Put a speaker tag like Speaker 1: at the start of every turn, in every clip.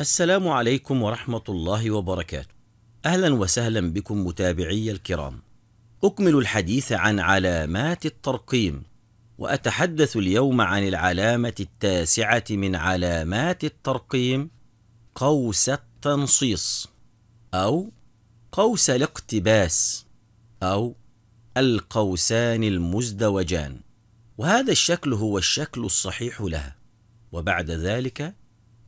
Speaker 1: السلام عليكم ورحمة الله وبركاته. أهلا وسهلا بكم متابعي الكرام. أكمل الحديث عن علامات الترقيم، وأتحدث اليوم عن العلامة التاسعة من علامات الترقيم قوس التنصيص، أو قوس الاقتباس، أو القوسان المزدوجان، وهذا الشكل هو الشكل الصحيح لها، وبعد ذلك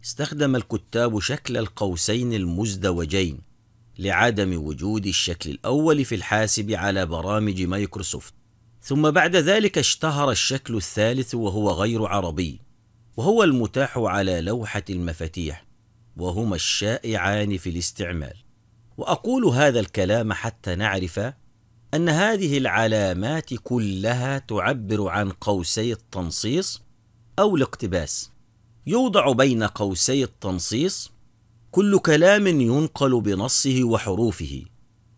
Speaker 1: استخدم الكتاب شكل القوسين المزدوجين لعدم وجود الشكل الأول في الحاسب على برامج مايكروسوفت ثم بعد ذلك اشتهر الشكل الثالث وهو غير عربي وهو المتاح على لوحة المفاتيح وهما الشائعان في الاستعمال وأقول هذا الكلام حتى نعرف أن هذه العلامات كلها تعبر عن قوسي التنصيص أو الاقتباس يوضع بين قوسي التنصيص كل كلام ينقل بنصه وحروفه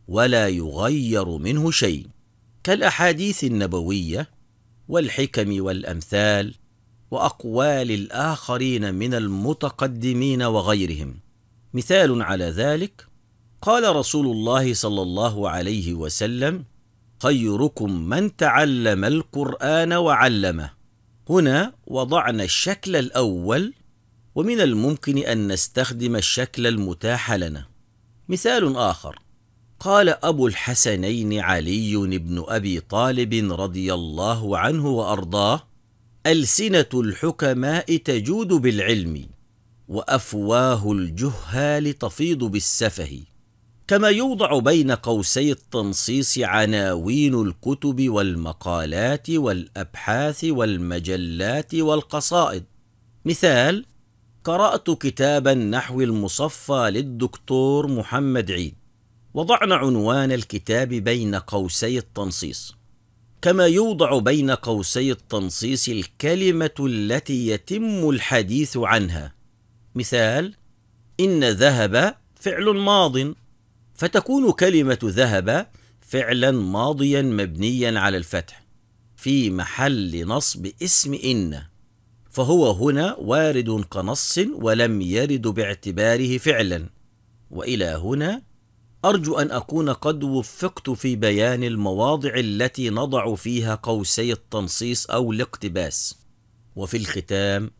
Speaker 1: ولا يغير منه شيء كالاحاديث النبويه والحكم والامثال واقوال الاخرين من المتقدمين وغيرهم مثال على ذلك قال رسول الله صلى الله عليه وسلم خيركم من تعلم القران وعلمه هنا وضعنا الشكل الأول ومن الممكن أن نستخدم الشكل المتاح لنا مثال آخر قال أبو الحسنين علي بن أبي طالب رضي الله عنه وأرضاه ألسنة الحكماء تجود بالعلم وأفواه الجهال تفيض بالسفه كما يوضع بين قوسي التنصيص عناوين الكتب والمقالات والابحاث والمجلات والقصائد مثال قرات كتاب النحو المصفى للدكتور محمد عيد وضعنا عنوان الكتاب بين قوسي التنصيص كما يوضع بين قوسي التنصيص الكلمه التي يتم الحديث عنها مثال ان ذهب فعل ماض فتكون كلمة ذهب فعلا ماضيا مبنيا على الفتح في محل نصب اسم إن فهو هنا وارد كنص ولم يرد باعتباره فعلا وإلى هنا أرجو أن أكون قد وفقت في بيان المواضع التي نضع فيها قوسي التنصيص أو الاقتباس وفي الختام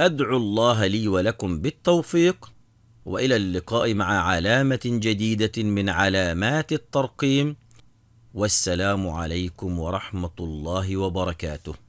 Speaker 1: أدعو الله لي ولكم بالتوفيق والى اللقاء مع علامه جديده من علامات الترقيم والسلام عليكم ورحمه الله وبركاته